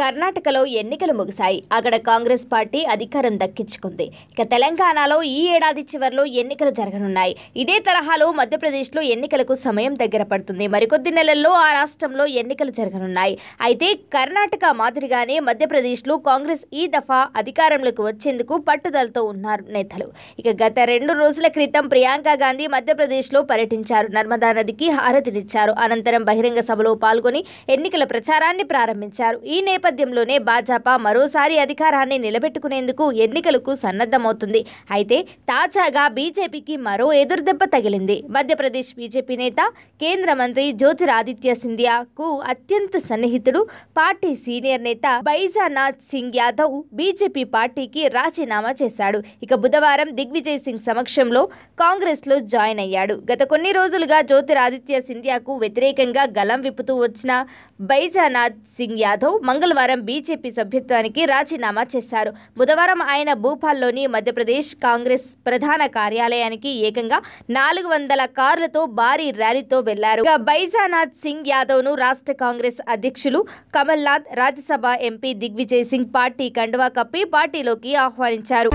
కర్ణాటకలో ఎన్నికలు ముగిశాయి అక్కడ కాంగ్రెస్ పార్టీ అధికారం దక్కించుకుంది ఇక తెలంగాణలో ఈ ఏడాది చివరిలో ఎన్నికలు జరగనున్నాయి ఇదే తరహాలో మధ్యప్రదేశ్లో ఎన్నికలకు సమయం దగ్గర పడుతుంది మరికొద్ది నెలల్లో ఆ రాష్ట్రంలో ఎన్నికలు జరగనున్నాయి అయితే కర్ణాటక మాదిరిగానే మధ్యప్రదేశ్లో కాంగ్రెస్ ఈ దఫా అధికారంలోకి వచ్చేందుకు పట్టుదలతో ఉన్నారు నేతలు ఇక గత రెండు రోజుల క్రితం ప్రియాంక గాంధీ మధ్యప్రదేశ్లో పర్యటించారు నర్మదా నదికి హారతినిచ్చారు అనంతరం బహిరంగ సభలో పాల్గొని ఎన్నికల ప్రచారాన్ని ప్రారంభించారు ఈ నేపథ్యంలో నేపథ్యంలోనే భాజపా మరోసారి అధికారాన్ని నిలబెట్టుకునేందుకు ఎన్నికలకు సన్నద్ధమవుతుంది అయితే తాజాగా బీజేపీకి మరో ఎదురుదెబ్బ తగిలింది మధ్యప్రదేశ్ బీజేపీ నేత కేంద్ర మంత్రి జ్యోతిరాదిత్య సింధియాకు అత్యంత సన్నిహితుడు పార్టీ సీనియర్ నేత బైజానాథ్ సింగ్ యాదవ్ బీజేపీ పార్టీకి రాజీనామా చేశాడు ఇక బుధవారం దిగ్విజయ్ సింగ్ సమక్షంలో కాంగ్రెస్లో జాయిన్ అయ్యాడు గత కొన్ని రోజులుగా జ్యోతిరాదిత్య సింధియాకు వ్యతిరేకంగా గలం విప్పుతూ వచ్చిన బైజానాథ్ సింగ్ యాదవ్ మంగళవారం బీజేపీ సభ్యత్వానికి రాజీనామా చేశారు బుధవారం ఆయన భూపాల్లోని మధ్యప్రదేశ్ కాంగ్రెస్ ప్రధాన కార్యాలయానికి ఏకంగా నాలుగు వందల కార్లతో భారీ ర్యాలీతో వెళ్లారు బైజానాథ్ సింగ్ యాదవ్ ను రాష్ట్ర కాంగ్రెస్ అధ్యక్షులు కమల్నాథ్ రాజ్యసభ ఎంపీ దిగ్విజయ్ సింగ్ పార్టీ కండువా కప్పి పార్టీలోకి ఆహ్వానించారు